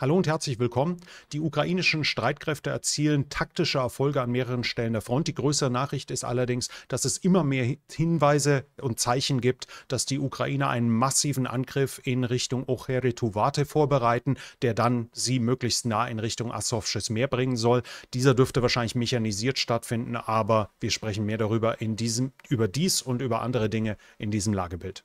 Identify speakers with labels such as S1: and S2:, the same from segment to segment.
S1: Hallo und herzlich willkommen. Die ukrainischen Streitkräfte erzielen taktische Erfolge an mehreren Stellen der Front. Die größere Nachricht ist allerdings, dass es immer mehr Hinweise und Zeichen gibt, dass die Ukrainer einen massiven Angriff in Richtung Ocheretuvate vorbereiten, der dann sie möglichst nah in Richtung Asowsches Meer bringen soll. Dieser dürfte wahrscheinlich mechanisiert stattfinden, aber wir sprechen mehr darüber in diesem, über dies und über andere Dinge in diesem Lagebild.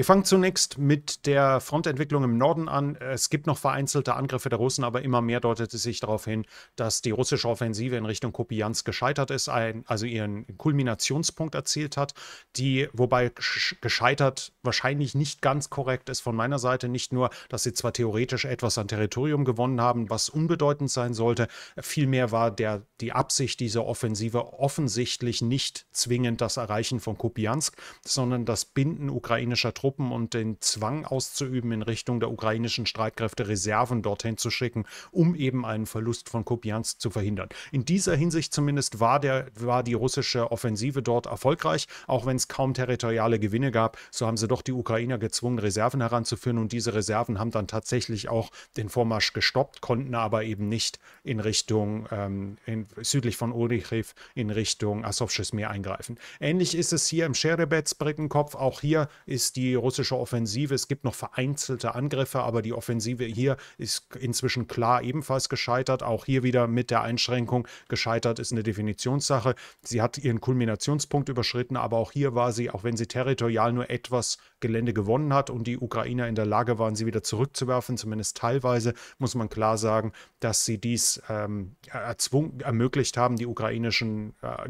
S1: Wir fangen zunächst mit der Frontentwicklung im Norden an. Es gibt noch vereinzelte Angriffe der Russen, aber immer mehr deutet es sich darauf hin, dass die russische Offensive in Richtung Kopiansk gescheitert ist, ein, also ihren Kulminationspunkt erzielt hat, die wobei gescheitert wahrscheinlich nicht ganz korrekt ist von meiner Seite. Nicht nur, dass sie zwar theoretisch etwas an Territorium gewonnen haben, was unbedeutend sein sollte, vielmehr war der, die Absicht dieser Offensive offensichtlich nicht zwingend das Erreichen von Kopiansk, sondern das Binden ukrainischer Truppen Truppen und den Zwang auszuüben, in Richtung der ukrainischen Streitkräfte Reserven dorthin zu schicken, um eben einen Verlust von Kopiansk zu verhindern. In dieser Hinsicht zumindest war, der, war die russische Offensive dort erfolgreich, auch wenn es kaum territoriale Gewinne gab, so haben sie doch die Ukrainer gezwungen, Reserven heranzuführen und diese Reserven haben dann tatsächlich auch den Vormarsch gestoppt, konnten aber eben nicht in Richtung ähm, in, südlich von Orychiv in Richtung Asowsches Meer eingreifen. Ähnlich ist es hier im Scherebets Brückenkopf. Auch hier ist die russische Offensive. Es gibt noch vereinzelte Angriffe, aber die Offensive hier ist inzwischen klar ebenfalls gescheitert. Auch hier wieder mit der Einschränkung, gescheitert ist eine Definitionssache. Sie hat ihren Kulminationspunkt überschritten, aber auch hier war sie, auch wenn sie territorial nur etwas Gelände gewonnen hat und die Ukrainer in der Lage waren, sie wieder zurückzuwerfen, zumindest teilweise, muss man klar sagen, dass sie dies ähm, erzwungen, ermöglicht haben, die ukrainischen, äh,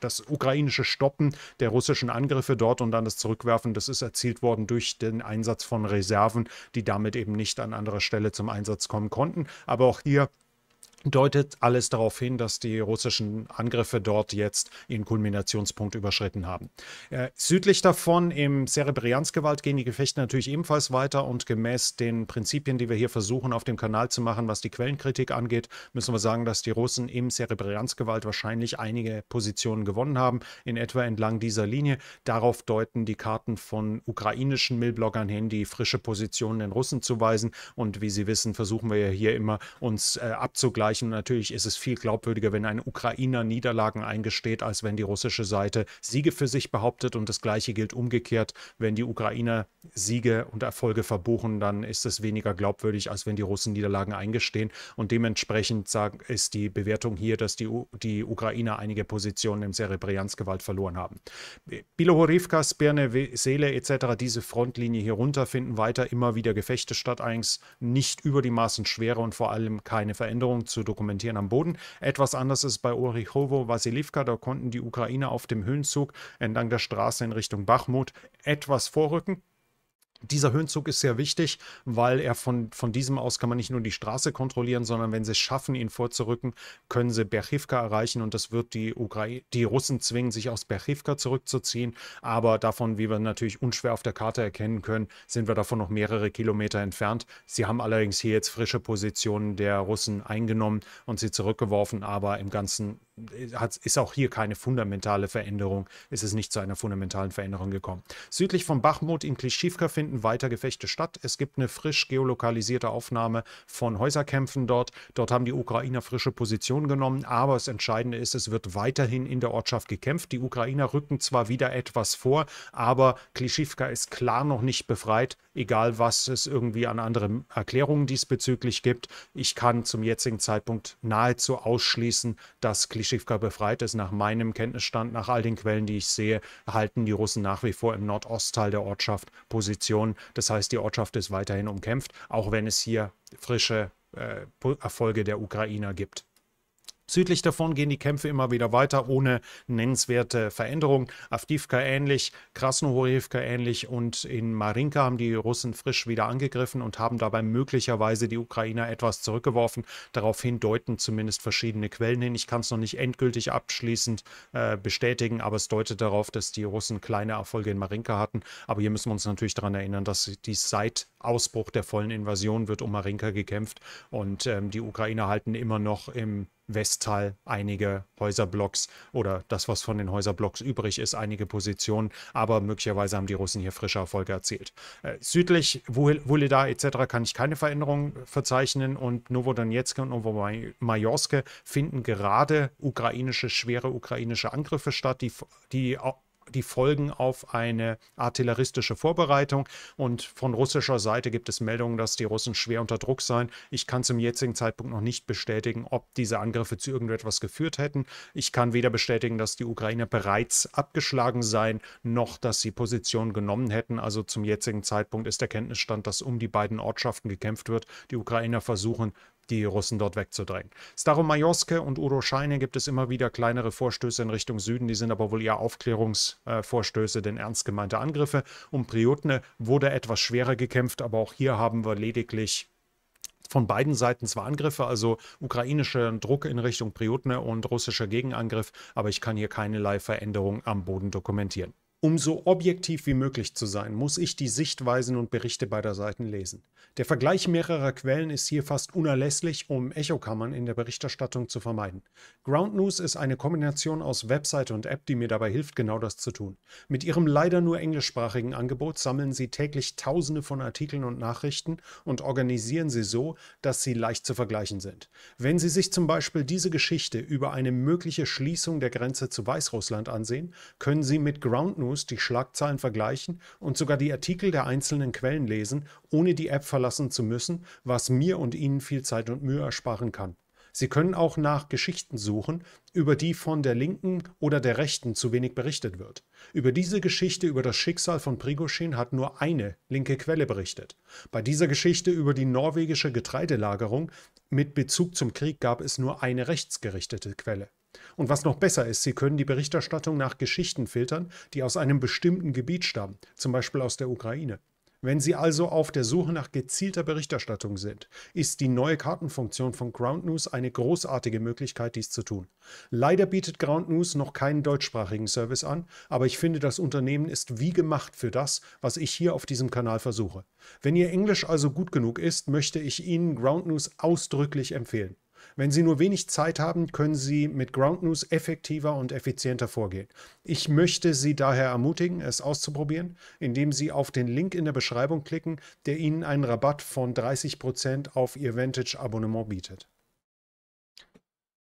S1: das ukrainische Stoppen der russischen Angriffe dort und dann das Zurückwerfen, das ist erzielt worden durch den Einsatz von Reserven, die damit eben nicht an anderer Stelle zum Einsatz kommen konnten. Aber auch hier deutet alles darauf hin, dass die russischen Angriffe dort jetzt ihren Kulminationspunkt überschritten haben. Äh, südlich davon im Serebriansk-Gewalt gehen die Gefechte natürlich ebenfalls weiter und gemäß den Prinzipien, die wir hier versuchen auf dem Kanal zu machen, was die Quellenkritik angeht, müssen wir sagen, dass die Russen im Serebriansk-Gewalt wahrscheinlich einige Positionen gewonnen haben, in etwa entlang dieser Linie. Darauf deuten die Karten von ukrainischen Millbloggern hin, die frische Positionen den Russen zuweisen und wie Sie wissen, versuchen wir ja hier immer uns äh, abzugleichen erreichen. Natürlich ist es viel glaubwürdiger, wenn ein Ukrainer Niederlagen eingesteht, als wenn die russische Seite Siege für sich behauptet. Und das Gleiche gilt umgekehrt. Wenn die Ukrainer Siege und Erfolge verbuchen, dann ist es weniger glaubwürdig, als wenn die Russen Niederlagen eingestehen. Und dementsprechend ist die Bewertung hier, dass die, U die Ukrainer einige Positionen im Serebrianz-Gewalt verloren haben. Bilohorivka, Sperne, Seele etc., diese Frontlinie hier runter, finden weiter immer wieder Gefechte statt, eigentlich nicht über die Maßen schwere und vor allem keine Veränderung zu dokumentieren am Boden. Etwas anders ist bei Orichovo Vasilivka, da konnten die Ukrainer auf dem Höhenzug entlang der Straße in Richtung Bachmut etwas vorrücken. Dieser Höhenzug ist sehr wichtig, weil er von, von diesem aus kann man nicht nur die Straße kontrollieren, sondern wenn sie es schaffen, ihn vorzurücken, können sie Berchivka erreichen und das wird die Ukraine, die Russen zwingen, sich aus Berchivka zurückzuziehen. Aber davon, wie wir natürlich unschwer auf der Karte erkennen können, sind wir davon noch mehrere Kilometer entfernt. Sie haben allerdings hier jetzt frische Positionen der Russen eingenommen und sie zurückgeworfen, aber im Ganzen ist auch hier keine fundamentale Veränderung, ist es nicht zu einer fundamentalen Veränderung gekommen. Südlich von Bachmut in Klischivka finden weiter Gefechte statt. Es gibt eine frisch geolokalisierte Aufnahme von Häuserkämpfen dort. Dort haben die Ukrainer frische Positionen genommen, aber das Entscheidende ist, es wird weiterhin in der Ortschaft gekämpft. Die Ukrainer rücken zwar wieder etwas vor, aber Klischivka ist klar noch nicht befreit, egal was es irgendwie an anderen Erklärungen diesbezüglich gibt. Ich kann zum jetzigen Zeitpunkt nahezu ausschließen, dass Klischivka Avdiivka befreit ist. Nach meinem Kenntnisstand, nach all den Quellen, die ich sehe, halten die Russen nach wie vor im Nordostteil der Ortschaft Position. Das heißt, die Ortschaft ist weiterhin umkämpft, auch wenn es hier frische äh, Erfolge der Ukrainer gibt. Südlich davon gehen die Kämpfe immer wieder weiter, ohne nennenswerte Veränderungen. Avdivka ähnlich, Krasnohorivka ähnlich und in Marinka haben die Russen frisch wieder angegriffen und haben dabei möglicherweise die Ukrainer etwas zurückgeworfen. Daraufhin deuten zumindest verschiedene Quellen hin. Ich kann es noch nicht endgültig abschließend äh, bestätigen, aber es deutet darauf, dass die Russen kleine Erfolge in Marinka hatten. Aber hier müssen wir uns natürlich daran erinnern, dass dies seit Ausbruch der vollen Invasion wird um Marinka gekämpft und ähm, die Ukrainer halten immer noch im Westteil einige Häuserblocks oder das, was von den Häuserblocks übrig ist, einige Positionen. Aber möglicherweise haben die Russen hier frische Erfolge erzielt. Äh, südlich, Wulida etc. kann ich keine Veränderungen verzeichnen und Novodonetsk und Novomajorske finden gerade ukrainische, schwere ukrainische Angriffe statt, die, die die Folgen auf eine artilleristische Vorbereitung. Und von russischer Seite gibt es Meldungen, dass die Russen schwer unter Druck seien. Ich kann zum jetzigen Zeitpunkt noch nicht bestätigen, ob diese Angriffe zu irgendetwas geführt hätten. Ich kann weder bestätigen, dass die Ukrainer bereits abgeschlagen seien, noch dass sie Positionen genommen hätten. Also zum jetzigen Zeitpunkt ist der Kenntnisstand, dass um die beiden Ortschaften gekämpft wird. Die Ukrainer versuchen, die Russen dort wegzudrängen. Staromajorske und Uroscheine gibt es immer wieder kleinere Vorstöße in Richtung Süden, die sind aber wohl eher Aufklärungsvorstöße, äh, denn ernst gemeinte Angriffe. Um Priotne wurde etwas schwerer gekämpft, aber auch hier haben wir lediglich von beiden Seiten zwar Angriffe, also ukrainischer Druck in Richtung Priotne und russischer Gegenangriff, aber ich kann hier keinerlei Veränderung am Boden dokumentieren. Um so objektiv wie möglich zu sein, muss ich die Sichtweisen und Berichte beider Seiten lesen. Der Vergleich mehrerer Quellen ist hier fast unerlässlich, um Echokammern in der Berichterstattung zu vermeiden. Ground News ist eine Kombination aus Website und App, die mir dabei hilft, genau das zu tun. Mit ihrem leider nur englischsprachigen Angebot sammeln sie täglich Tausende von Artikeln und Nachrichten und organisieren sie so, dass sie leicht zu vergleichen sind. Wenn Sie sich zum Beispiel diese Geschichte über eine mögliche Schließung der Grenze zu Weißrussland ansehen, können Sie mit Ground News News die Schlagzeilen vergleichen und sogar die Artikel der einzelnen Quellen lesen, ohne die App verlassen zu müssen, was mir und Ihnen viel Zeit und Mühe ersparen kann. Sie können auch nach Geschichten suchen, über die von der Linken oder der Rechten zu wenig berichtet wird. Über diese Geschichte über das Schicksal von Prigoshin hat nur eine linke Quelle berichtet. Bei dieser Geschichte über die norwegische Getreidelagerung mit Bezug zum Krieg gab es nur eine rechtsgerichtete Quelle. Und was noch besser ist, Sie können die Berichterstattung nach Geschichten filtern, die aus einem bestimmten Gebiet stammen, zum Beispiel aus der Ukraine. Wenn Sie also auf der Suche nach gezielter Berichterstattung sind, ist die neue Kartenfunktion von Ground News eine großartige Möglichkeit, dies zu tun. Leider bietet Ground News noch keinen deutschsprachigen Service an, aber ich finde, das Unternehmen ist wie gemacht für das, was ich hier auf diesem Kanal versuche. Wenn Ihr Englisch also gut genug ist, möchte ich Ihnen Ground News ausdrücklich empfehlen. Wenn Sie nur wenig Zeit haben, können Sie mit Ground News effektiver und effizienter vorgehen. Ich möchte Sie daher ermutigen, es auszuprobieren, indem Sie auf den Link in der Beschreibung klicken, der Ihnen einen Rabatt von 30% auf Ihr Vantage-Abonnement bietet.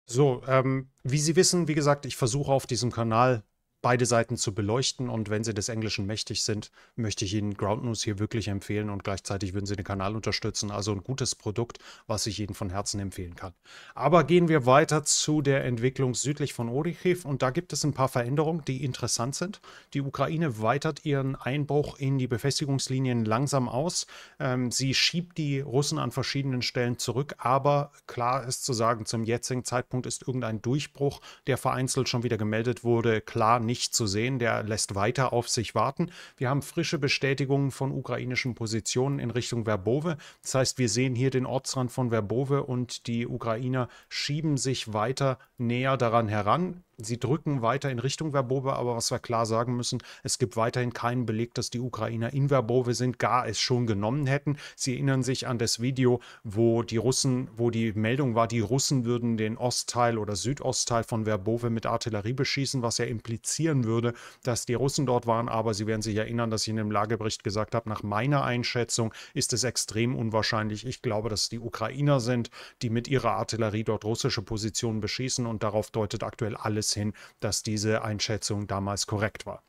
S1: So, ähm, wie Sie wissen, wie gesagt, ich versuche auf diesem Kanal beide Seiten zu beleuchten. Und wenn Sie des Englischen mächtig sind, möchte ich Ihnen Ground News hier wirklich empfehlen und gleichzeitig würden Sie den Kanal unterstützen. Also ein gutes Produkt, was ich Ihnen von Herzen empfehlen kann. Aber gehen wir weiter zu der Entwicklung südlich von Orichiv und da gibt es ein paar Veränderungen, die interessant sind. Die Ukraine weitert ihren Einbruch in die Befestigungslinien langsam aus. Ähm, sie schiebt die Russen an verschiedenen Stellen zurück, aber klar ist zu sagen, zum jetzigen Zeitpunkt ist irgendein Durchbruch, der vereinzelt schon wieder gemeldet wurde, klar nicht nicht zu sehen. Der lässt weiter auf sich warten. Wir haben frische Bestätigungen von ukrainischen Positionen in Richtung Verbowe. Das heißt, wir sehen hier den Ortsrand von Verbowe und die Ukrainer schieben sich weiter näher daran heran. Sie drücken weiter in Richtung Verbove, aber was wir klar sagen müssen, es gibt weiterhin keinen Beleg, dass die Ukrainer in Verbove sind, gar es schon genommen hätten. Sie erinnern sich an das Video, wo die Russen, wo die Meldung war, die Russen würden den Ostteil oder Südostteil von Verbove mit Artillerie beschießen, was ja implizieren würde, dass die Russen dort waren. Aber Sie werden sich erinnern, dass ich in dem Lagebericht gesagt habe, nach meiner Einschätzung ist es extrem unwahrscheinlich. Ich glaube, dass es die Ukrainer sind, die mit ihrer Artillerie dort russische Positionen beschießen und darauf deutet aktuell alles Ergebnis hin, dass diese Einschätzung damals korrekt war.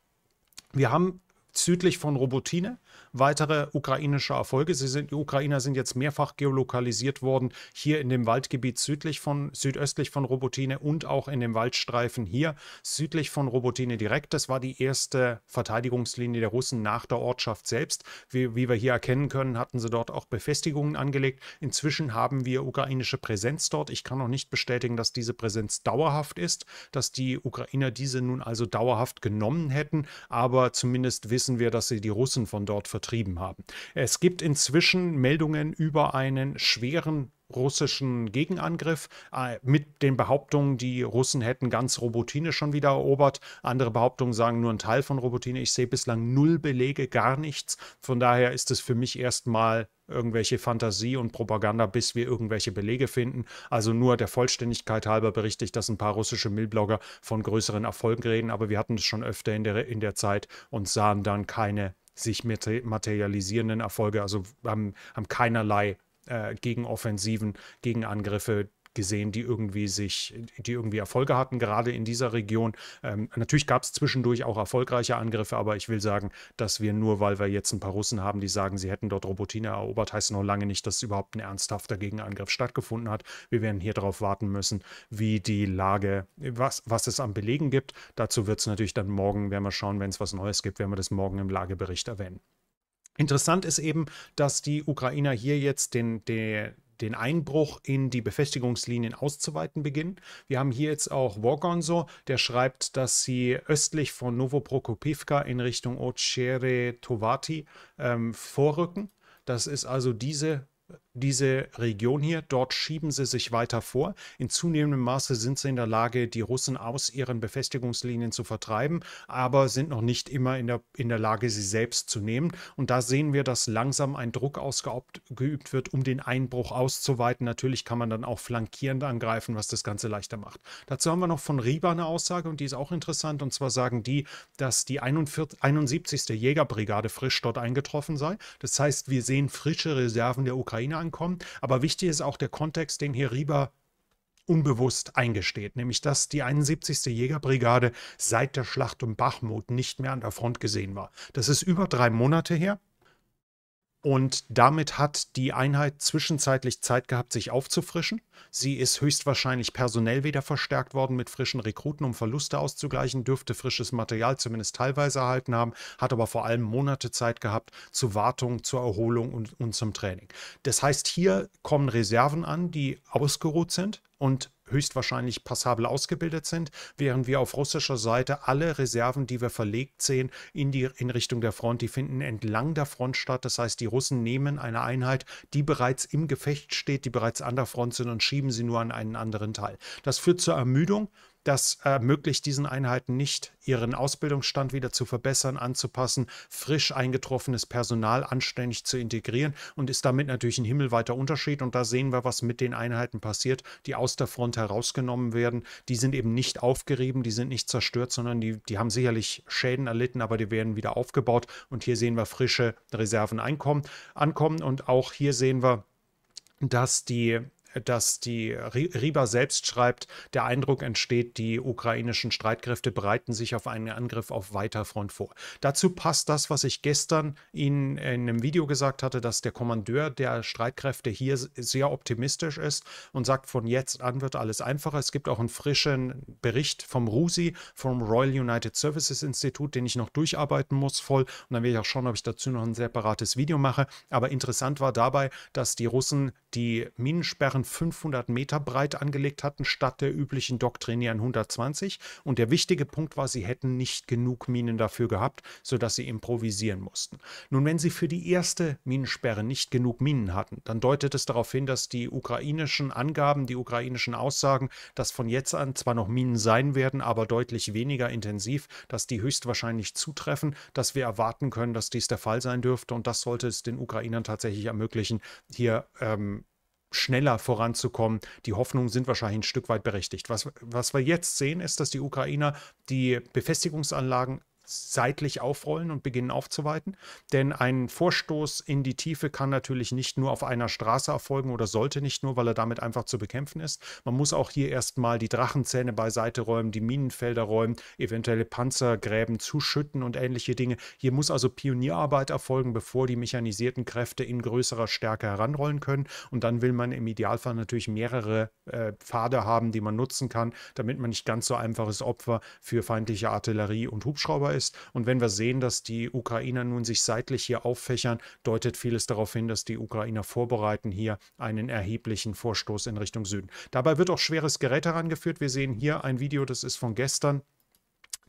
S1: Wir haben südlich von Robotine weitere ukrainische Erfolge. Sie sind, die Ukrainer sind jetzt mehrfach geolokalisiert worden, hier in dem Waldgebiet südlich von, südöstlich von Robotine und auch in dem Waldstreifen hier südlich von Robotine direkt. Das war die erste Verteidigungslinie der Russen nach der Ortschaft selbst. Wie, wie wir hier erkennen können, hatten sie dort auch Befestigungen angelegt. Inzwischen haben wir ukrainische Präsenz dort. Ich kann noch nicht bestätigen, dass diese Präsenz dauerhaft ist, dass die Ukrainer diese nun also dauerhaft genommen hätten, aber zumindest wissen wir, dass sie die Russen von dort vertreiben betrieben haben. Es gibt inzwischen Meldungen über einen schweren russischen Gegenangriff äh, mit den Behauptungen, die Russen hätten ganz Robotine schon wieder erobert. Andere Behauptungen sagen nur ein Teil von Robotine. Ich sehe bislang null Belege, gar nichts. Von daher ist es für mich erstmal irgendwelche Fantasie und Propaganda, bis wir irgendwelche Belege finden. Also nur der Vollständigkeit halber berichte ich, dass ein paar russische Millblogger von größeren Erfolgen reden, aber wir hatten es schon öfter in der, in der Zeit und sahen dann keine sich materialisierenden Erfolge, also haben, haben keinerlei äh, Gegenoffensiven, Gegenangriffe, gesehen, die irgendwie sich, die irgendwie Erfolge hatten, gerade in dieser Region. Ähm, natürlich gab es zwischendurch auch erfolgreiche Angriffe, aber ich will sagen, dass wir nur, weil wir jetzt ein paar Russen haben, die sagen, sie hätten dort Robotina erobert, heißt noch lange nicht, dass überhaupt ein ernsthafter Gegenangriff stattgefunden hat. Wir werden hier darauf warten müssen, wie die Lage, was, was es am Belegen gibt. Dazu wird es natürlich dann morgen, werden wir schauen, wenn es was Neues gibt, werden wir das morgen im Lagebericht erwähnen. Interessant ist eben, dass die Ukrainer hier jetzt den, den den Einbruch in die Befestigungslinien auszuweiten beginnen. Wir haben hier jetzt auch Worgonzo, der schreibt, dass sie östlich von Novoprokopivka in Richtung Ochere Tovati ähm, vorrücken. Das ist also diese diese Region hier. Dort schieben sie sich weiter vor. In zunehmendem Maße sind sie in der Lage, die Russen aus ihren Befestigungslinien zu vertreiben, aber sind noch nicht immer in der, in der Lage, sie selbst zu nehmen. Und da sehen wir, dass langsam ein Druck ausgeübt wird, um den Einbruch auszuweiten. Natürlich kann man dann auch flankierend angreifen, was das Ganze leichter macht. Dazu haben wir noch von Riba eine Aussage und die ist auch interessant. Und zwar sagen die, dass die 41, 71. Jägerbrigade frisch dort eingetroffen sei. Das heißt, wir sehen frische Reserven der Ukraine ankommen. Aber wichtig ist auch der Kontext, den hier Rieber unbewusst eingesteht, nämlich dass die 71. Jägerbrigade seit der Schlacht um Bachmut nicht mehr an der Front gesehen war. Das ist über drei Monate her. Und damit hat die Einheit zwischenzeitlich Zeit gehabt, sich aufzufrischen. Sie ist höchstwahrscheinlich personell wieder verstärkt worden mit frischen Rekruten, um Verluste auszugleichen, dürfte frisches Material zumindest teilweise erhalten haben, hat aber vor allem Monate Zeit gehabt zur Wartung, zur Erholung und, und zum Training. Das heißt, hier kommen Reserven an, die ausgeruht sind und höchstwahrscheinlich passabel ausgebildet sind, während wir auf russischer Seite alle Reserven, die wir verlegt sehen, in, die, in Richtung der Front, die finden entlang der Front statt. Das heißt, die Russen nehmen eine Einheit, die bereits im Gefecht steht, die bereits an der Front sind und schieben sie nur an einen anderen Teil. Das führt zur Ermüdung, das ermöglicht diesen Einheiten nicht, ihren Ausbildungsstand wieder zu verbessern, anzupassen, frisch eingetroffenes Personal anständig zu integrieren und ist damit natürlich ein himmelweiter Unterschied. Und da sehen wir, was mit den Einheiten passiert, die aus der Front herausgenommen werden. Die sind eben nicht aufgerieben, die sind nicht zerstört, sondern die, die haben sicherlich Schäden erlitten, aber die werden wieder aufgebaut. Und hier sehen wir frische Reserven einkommen, ankommen. Und auch hier sehen wir, dass die dass die Riba selbst schreibt, der Eindruck entsteht, die ukrainischen Streitkräfte bereiten sich auf einen Angriff auf weiter Front vor. Dazu passt das, was ich gestern Ihnen in einem Video gesagt hatte, dass der Kommandeur der Streitkräfte hier sehr optimistisch ist und sagt, von jetzt an wird alles einfacher. Es gibt auch einen frischen Bericht vom RUSI, vom Royal United Services Institute, den ich noch durcharbeiten muss voll. Und dann werde ich auch schauen, ob ich dazu noch ein separates Video mache. Aber interessant war dabei, dass die Russen die Minensperren Sachen 500 Meter breit angelegt hatten, statt der üblichen doktrinären 120. Und der wichtige Punkt war, sie hätten nicht genug Minen dafür gehabt, sodass sie improvisieren mussten. Nun, wenn sie für die erste Minensperre nicht genug Minen hatten, dann deutet es darauf hin, dass die ukrainischen Angaben, die ukrainischen Aussagen, dass von jetzt an zwar noch Minen sein werden, aber deutlich weniger intensiv, dass die höchstwahrscheinlich zutreffen, dass wir erwarten können, dass dies der Fall sein dürfte. Und das sollte es den Ukrainern tatsächlich ermöglichen, hier ähm, schneller voranzukommen. Die Hoffnungen sind wahrscheinlich ein Stück weit berechtigt. Was, was wir jetzt sehen, ist, dass die Ukrainer die Befestigungsanlagen seitlich aufrollen und beginnen aufzuweiten. Denn ein Vorstoß in die Tiefe kann natürlich nicht nur auf einer Straße erfolgen oder sollte nicht nur, weil er damit einfach zu bekämpfen ist. Man muss auch hier erstmal die Drachenzähne beiseite räumen, die Minenfelder räumen, eventuelle Panzergräben zuschütten und ähnliche Dinge. Hier muss also Pionierarbeit erfolgen, bevor die mechanisierten Kräfte in größerer Stärke heranrollen können. Und dann will man im Idealfall natürlich mehrere äh, Pfade haben, die man nutzen kann, damit man nicht ganz so einfaches Opfer für feindliche Artillerie und Hubschrauber ist ist. Und wenn wir sehen, dass die Ukrainer nun sich seitlich hier auffächern, deutet vieles darauf hin, dass die Ukrainer vorbereiten hier einen erheblichen Vorstoß in Richtung Süden. Dabei wird auch schweres Gerät herangeführt. Wir sehen hier ein Video, das ist von gestern.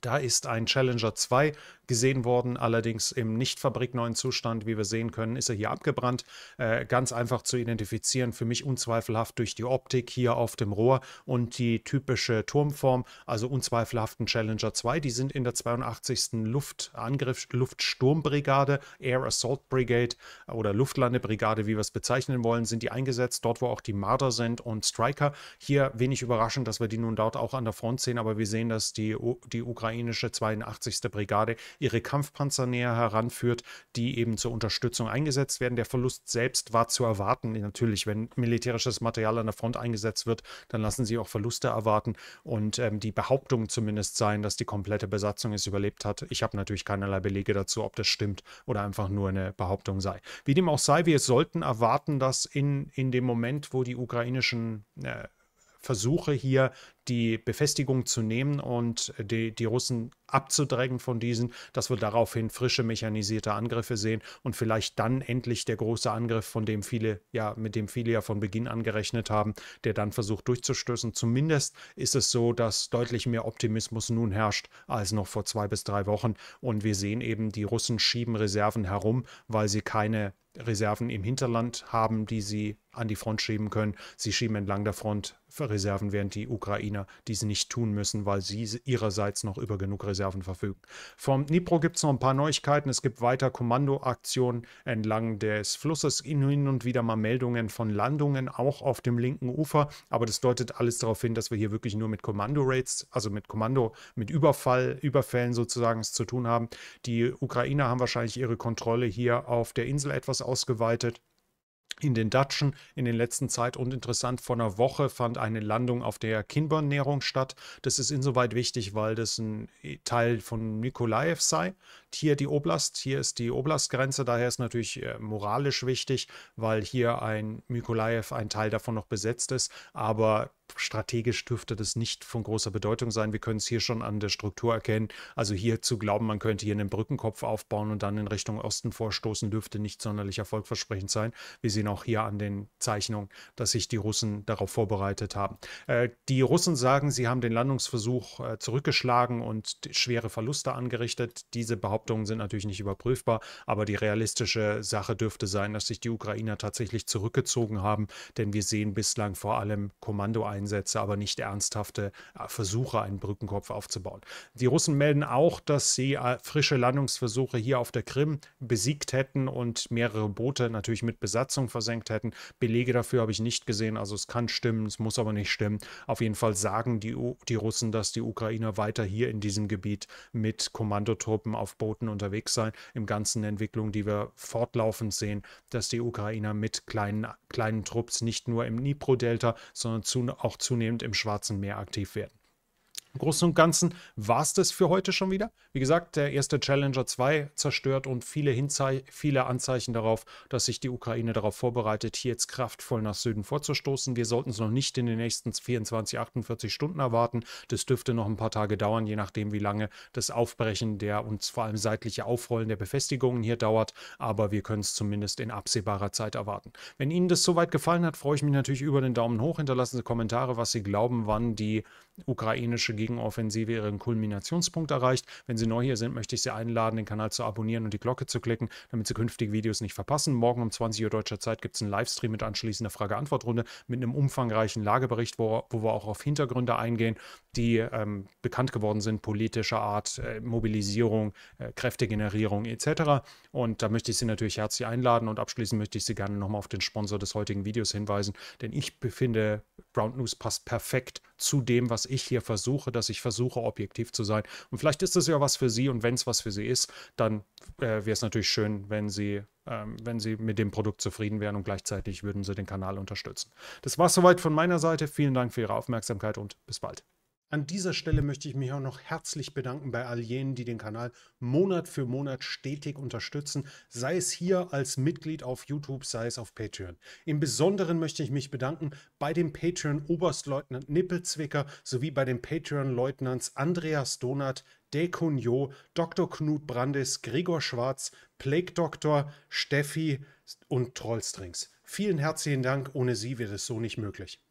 S1: Da ist ein Challenger 2 gesehen worden. Allerdings im nicht fabrikneuen Zustand, wie wir sehen können, ist er hier abgebrannt. Äh, ganz einfach zu identifizieren, für mich unzweifelhaft durch die Optik hier auf dem Rohr und die typische Turmform, also unzweifelhaften Challenger 2. Die sind in der 82. Luftangriff, Luftsturmbrigade, Air Assault Brigade oder Luftlandebrigade, wie wir es bezeichnen wollen, sind die eingesetzt, dort wo auch die Marder sind und Striker. Hier wenig überraschend, dass wir die nun dort auch an der Front sehen, aber wir sehen, dass die, die ukrainische 82. Brigade ihre Kampfpanzer näher heranführt, die eben zur Unterstützung eingesetzt werden. Der Verlust selbst war zu erwarten. Natürlich, wenn militärisches Material an der Front eingesetzt wird, dann lassen sie auch Verluste erwarten. Und ähm, die Behauptung zumindest sein, dass die komplette Besatzung es überlebt hat. Ich habe natürlich keinerlei Belege dazu, ob das stimmt oder einfach nur eine Behauptung sei. Wie dem auch sei, wir sollten erwarten, dass in, in dem Moment, wo die ukrainischen äh, Versuche hier die Befestigung zu nehmen und die, die Russen abzudrängen von diesen, dass wir daraufhin frische mechanisierte Angriffe sehen und vielleicht dann endlich der große Angriff, von dem viele, ja, mit dem viele ja von Beginn an gerechnet haben, der dann versucht durchzustößen. Zumindest ist es so, dass deutlich mehr Optimismus nun herrscht als noch vor zwei bis drei Wochen. Und wir sehen eben, die Russen schieben Reserven herum, weil sie keine Reserven im Hinterland haben, die sie an die Front schieben können. Sie schieben entlang der Front Reserven, während die Ukrainer dies nicht tun müssen, weil sie ihrerseits noch über genug Reserven verfügen. Vom Dnipro gibt es noch ein paar Neuigkeiten. Es gibt weiter Kommandoaktionen entlang des Flusses, hin und wieder mal Meldungen von Landungen, auch auf dem linken Ufer. Aber das deutet alles darauf hin, dass wir hier wirklich nur mit kommando rates also mit Kommando, mit Überfall, Überfällen sozusagen es zu tun haben. Die Ukrainer haben wahrscheinlich ihre Kontrolle hier auf der Insel etwas ausgeweitet in den Datschen in den letzten Zeit und interessant vor einer Woche fand eine Landung auf der Kinburn-Näherung statt. Das ist insoweit wichtig, weil das ein äh, Teil von Mikolaev sei. Hier die Oblast, hier ist die Oblastgrenze, daher ist natürlich äh, moralisch wichtig, weil hier ein Mikolaev ein Teil davon noch besetzt ist, aber strategisch dürfte das nicht von großer Bedeutung sein. Wir können es hier schon an der Struktur erkennen. Also hier zu glauben, man könnte hier einen Brückenkopf aufbauen und dann in Richtung Osten vorstoßen, dürfte nicht sonderlich erfolgversprechend sein. Wir sehen auch hier an den Zeichnungen, dass sich die Russen darauf vorbereitet haben. Äh, die Russen sagen, sie haben den Landungsversuch äh, zurückgeschlagen und schwere Verluste angerichtet. Diese Behauptungen sind natürlich nicht überprüfbar, aber die realistische Sache dürfte sein, dass sich die Ukrainer tatsächlich zurückgezogen haben, denn wir sehen bislang vor allem Kommandoeinsätze Einsätze, aber nicht ernsthafte äh, Versuche, einen Brückenkopf aufzubauen. Die Russen melden auch, dass sie äh, frische Landungsversuche hier auf der Krim besiegt hätten und mehrere Boote natürlich mit Besatzung versenkt hätten. Belege dafür habe ich nicht gesehen, also es kann stimmen, es muss aber nicht stimmen. Auf jeden Fall sagen die, U die Russen, dass die Ukrainer weiter hier in diesem Gebiet mit Kommandotruppen auf Booten unterwegs sein. Im ganzen Entwicklung, die wir fortlaufend sehen, dass die Ukrainer mit kleinen kleinen Trupps nicht nur im Dnipro-Delta, sondern zu, auch zunehmend im Schwarzen Meer aktiv werden. Im Großen und Ganzen war es das für heute schon wieder. Wie gesagt, der erste Challenger 2 zerstört und viele, Hinzei viele Anzeichen darauf, dass sich die Ukraine darauf vorbereitet, hier jetzt kraftvoll nach Süden vorzustoßen. Wir sollten es noch nicht in den nächsten 24, 48 Stunden erwarten. Das dürfte noch ein paar Tage dauern, je nachdem, wie lange das Aufbrechen der und vor allem seitliche Aufrollen der Befestigungen hier dauert. Aber wir können es zumindest in absehbarer Zeit erwarten. Wenn Ihnen das soweit gefallen hat, freue ich mich natürlich über den Daumen hoch. Hinterlassen Sie Kommentare, was Sie glauben, wann die ukrainische Gegenoffensive ihren Kulminationspunkt erreicht. Wenn Sie neu hier sind, möchte ich Sie einladen, den Kanal zu abonnieren und die Glocke zu klicken, damit Sie künftige Videos nicht verpassen. Morgen um 20 Uhr deutscher Zeit gibt es einen Livestream mit anschließender Frage-Antwort-Runde mit einem umfangreichen Lagebericht, wo, wo, wir auch auf Hintergründe eingehen, die ähm, bekannt geworden sind, politischer Art, äh, Mobilisierung, äh, Kräftegenerierung etc. Und da möchte ich Sie natürlich herzlich einladen und abschließend möchte ich Sie gerne nochmal auf den Sponsor des heutigen Videos hinweisen, denn ich befinde, Brown News passt perfekt zu dem, was was ich hier versuche, dass ich versuche, objektiv zu sein. Und vielleicht ist es ja was für sie und wenn es was für sie ist, dann äh, wäre es natürlich schön, wenn sie, ähm, wenn sie mit dem Produkt zufrieden wären und gleichzeitig würden sie den Kanal unterstützen. Das war es soweit von meiner Seite. Vielen Dank für Ihre Aufmerksamkeit und bis bald. An dieser Stelle möchte ich mich auch noch herzlich bedanken bei all jenen, die den Kanal Monat für Monat stetig unterstützen, sei es hier als Mitglied auf YouTube, sei es auf Patreon. Im Besonderen möchte ich mich bedanken bei dem Patreon-Oberstleutnant Nippelzwicker sowie bei den Patreon-Leutnants Andreas Donath, Dekun Jo, Dr. Knut Brandes, Gregor Schwarz, Plague Doktor, Steffi und Trollstrings. Vielen herzlichen Dank, ohne sie wäre es so nicht möglich.